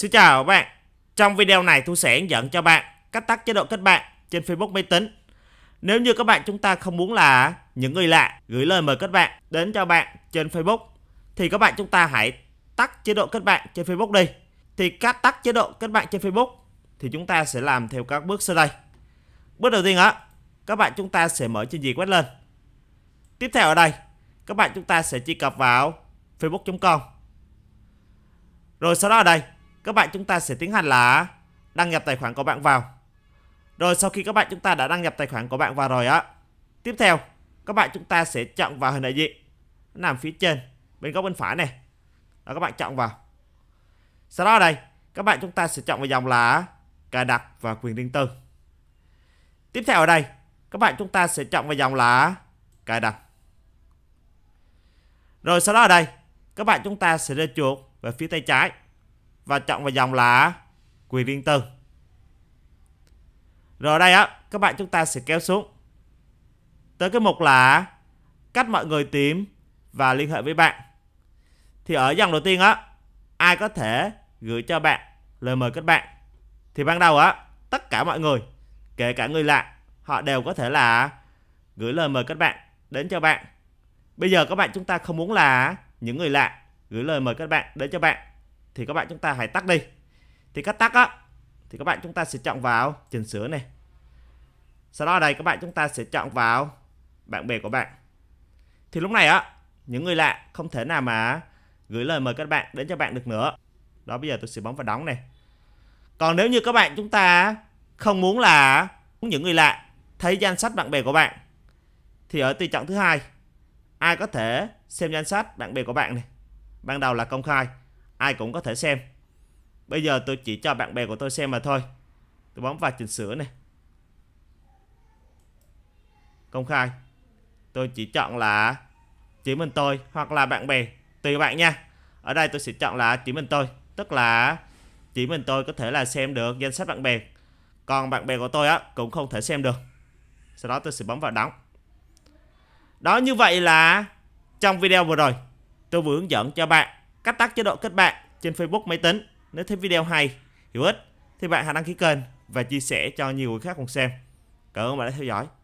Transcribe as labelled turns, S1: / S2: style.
S1: Xin chào các bạn. Trong video này tôi sẽ hướng dẫn cho bạn cách tắt chế độ kết bạn trên Facebook máy tính. Nếu như các bạn chúng ta không muốn là những người lạ gửi lời mời kết bạn đến cho bạn trên Facebook thì các bạn chúng ta hãy tắt chế độ kết bạn trên Facebook đi. Thì cách tắt chế độ kết bạn trên Facebook thì chúng ta sẽ làm theo các bước sau đây. Bước đầu tiên á, các bạn chúng ta sẽ mở trình duyệt web lên. Tiếp theo ở đây, các bạn chúng ta sẽ truy cập vào facebook.com. Rồi sau đó ở đây, các bạn chúng ta sẽ tiến hành là đăng nhập tài khoản của bạn vào. Rồi sau khi các bạn chúng ta đã đăng nhập tài khoản của bạn vào rồi á, tiếp theo các bạn chúng ta sẽ chọn vào hình đại diện nằm phía trên bên góc bên phải này. Đó các bạn chọn vào. Sau đó ở đây, các bạn chúng ta sẽ chọn vào dòng là cài đặt và quyền riêng tư. Tiếp theo ở đây, các bạn chúng ta sẽ chọn vào dòng là cài đặt. Rồi sau đó ở đây, các bạn chúng ta sẽ rơi chuột về phía tay trái và chọn vào dòng là quyền riêng tư rồi đây á các bạn chúng ta sẽ kéo xuống tới cái mục là cách mọi người tìm và liên hệ với bạn thì ở dòng đầu tiên á ai có thể gửi cho bạn lời mời kết bạn thì ban đầu á tất cả mọi người kể cả người lạ họ đều có thể là gửi lời mời kết bạn đến cho bạn bây giờ các bạn chúng ta không muốn là những người lạ gửi lời mời các bạn đến cho bạn thì các bạn chúng ta hãy tắt đi thì các tắt á thì các bạn chúng ta sẽ chọn vào chỉnh sửa này sau đó ở đây các bạn chúng ta sẽ chọn vào bạn bè của bạn thì lúc này á những người lạ không thể nào mà gửi lời mời các bạn đến cho bạn được nữa đó bây giờ tôi sẽ bấm vào đóng này còn nếu như các bạn chúng ta không muốn là những người lạ thấy danh sách bạn bè của bạn thì ở tùy chọn thứ hai ai có thể xem danh sách bạn bè của bạn này ban đầu là công khai ai cũng có thể xem bây giờ tôi chỉ cho bạn bè của tôi xem mà thôi tôi bấm vào chỉnh sửa này công khai tôi chỉ chọn là chỉ mình tôi hoặc là bạn bè tùy bạn nha ở đây tôi sẽ chọn là chỉ mình tôi tức là chỉ mình tôi có thể là xem được danh sách bạn bè còn bạn bè của tôi á cũng không thể xem được sau đó tôi sẽ bấm vào đóng đó như vậy là trong video vừa rồi tôi vừa hướng dẫn cho bạn Cắt tắt chế độ kết bạn trên Facebook máy tính. Nếu thấy video hay, hữu ích thì bạn hãy đăng ký kênh và chia sẻ cho nhiều người khác cùng xem. Cảm ơn bạn đã theo dõi.